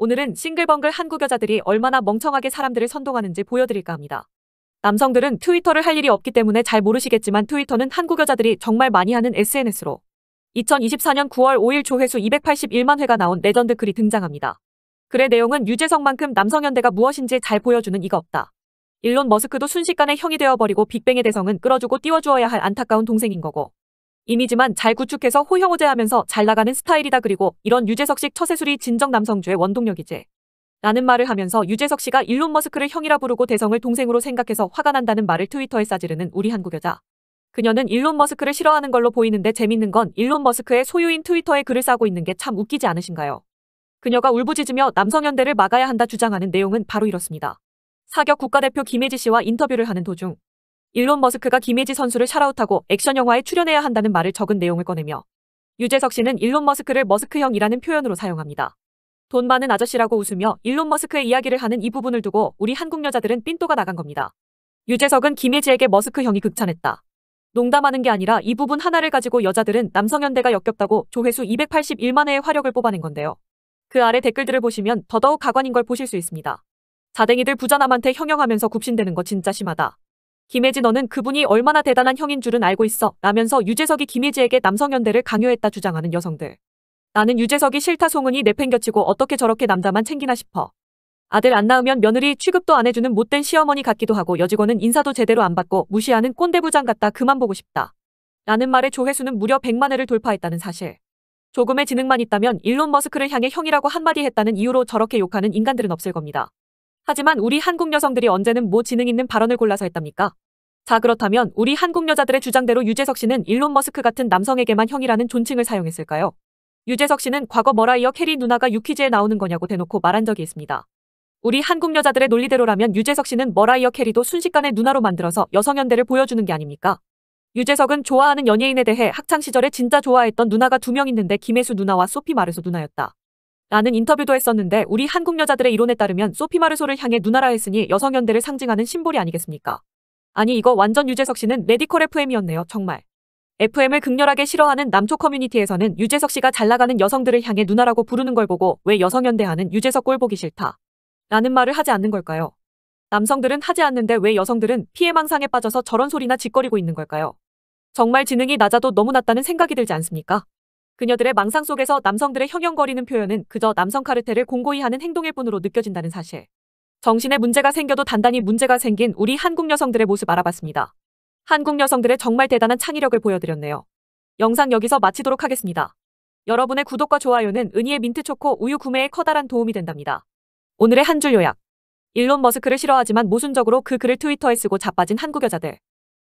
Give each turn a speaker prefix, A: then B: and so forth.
A: 오늘은 싱글벙글 한국 여자들이 얼마나 멍청하게 사람들을 선동하는지 보여드릴까 합니다. 남성들은 트위터를 할 일이 없기 때문에 잘 모르시겠지만 트위터는 한국 여자들이 정말 많이 하는 SNS로 2024년 9월 5일 조회수 281만 회가 나온 레전드 글이 등장합니다. 글의 내용은 유재석만큼 남성연대가 무엇인지 잘 보여주는 이가 없다. 일론 머스크도 순식간에 형이 되어버리고 빅뱅의 대성은 끌어주고 띄워주어야 할 안타까운 동생인 거고 이미지만 잘 구축해서 호형호제하면서 잘 나가는 스타일이다 그리고 이런 유재석식 처세술이 진정 남성주의 원동력이지. 라는 말을 하면서 유재석 씨가 일론 머스크를 형이라 부르고 대성을 동생으로 생각해서 화가 난다는 말을 트위터에 싸지르는 우리 한국 여자. 그녀는 일론 머스크를 싫어하는 걸로 보이는데 재밌는 건 일론 머스크의 소유인 트위터에 글을 싸고 있는 게 참 웃기지 않으신가요? 그녀가 울부짖으며 남성연대를 막아야 한다 주장하는 내용은 바로 이렇습니다. 사격 국가대표 김혜지 씨와 인터뷰를 하는 도중 일론 머스크가 김혜지 선수를 샤라웃하고 액션 영화에 출연해야 한다는 말을 적은 내용을 꺼내며 유재석 씨는 일론 머스크를 머스크형이라는 표현으로 사용합니다. 돈 많은 아저씨라고 웃으며 일론 머스크의 이야기를 하는 이 부분을 두고 우리 한국 여자들은 삔또가 나간 겁니다. 유재석은 김혜지에게 머스크형이 극찬했다. 농담하는 게 아니라 이 부분 하나를 가지고 여자들은 남성현대가 역겹다고 조회수 281만 회의 화력을 뽑아낸 건데요. 그 아래 댓글들을 보시면 더더욱 가관인 걸 보실 수 있습니다. 자댕이들 부자남한테 형형하면서 굽신대는 거 진짜 심하다. 김혜지 너는 그분이 얼마나 대단한 형인 줄은 알고 있어 라면서 유재석이 김혜지에게 남성연대를 강요했다 주장하는 여성들. 나는 유재석이 싫다 송은이 내팽겨치고 어떻게 저렇게 남자만 챙기나 싶어. 아들 안 낳으면 며느리 취급도 안 해주는 못된 시어머니 같기도 하고 여직원은 인사도 제대로 안 받고 무시하는 꼰대부장 같다 그만 보고 싶다. 라는 말에 조회수는 무려 100만 회를 돌파했다는 사실. 조금의 지능만 있다면 일론 머스크를 향해 형이라고 한마디 했다는 이유로 저렇게 욕하는 인간들은 없을 겁니다. 하지만 우리 한국 여성들이 언제는 뭐 지능 있는 발언을 골라서 했답니까? 자 그렇다면 우리 한국 여자들의 주장대로 유재석 씨는 일론 머스크 같은 남성에게만 형이라는 존칭을 사용했을까요? 유재석 씨는 과거 머라이어 캐리 누나가 유퀴즈에 나오는 거냐고 대놓고 말한 적이 있습니다. 우리 한국 여자들의 논리대로라면 유재석 씨는 머라이어 캐리도 순식간에 누나로 만들어서 여성연대를 보여주는 게 아닙니까? 유재석은 좋아하는 연예인에 대해 학창시절에 진짜 좋아했던 누나가 두 명 있는데 김혜수 누나와 소피 마르소 누나였다. 라는 인터뷰도 했었는데 우리 한국 여자들의 이론에 따르면 소피 마르소를 향해 누나라 했으니 여성연대를 상징하는 심볼이 아니겠습니까? 아니 이거 완전 유재석 씨는 레디컬 FM이었네요 정말. FM을 극렬하게 싫어하는 남초 커뮤니티에서는 유재석 씨가 잘나가는 여성들을 향해 누나라고 부르는 걸 보고 왜 여성연대하는 유재석 꼴 보기 싫다. 라는 말을 하지 않는 걸까요? 남성들은 하지 않는데 왜 여성들은 피해망상에 빠져서 저런 소리나 짓거리고 있는 걸까요? 정말 지능이 낮아도 너무 낮다는 생각이 들지 않습니까? 그녀들의 망상 속에서 남성들의 형형거리는 표현은 그저 남성 카르텔을 공고히 하는 행동일 뿐으로 느껴진다는 사실. 정신에 문제가 생겨도 단단히 문제가 생긴 우리 한국 여성들의 모습 알아봤습니다. 한국 여성들의 정말 대단한 창의력을 보여드렸네요. 영상 여기서 마치도록 하겠습니다. 여러분의 구독과 좋아요는 은희의 민트초코 우유 구매에 커다란 도움이 된답니다. 오늘의 한 줄 요약. 일론 머스크를 싫어하지만 모순적으로 그 글을 트위터에 쓰고 자빠진 한국 여자들.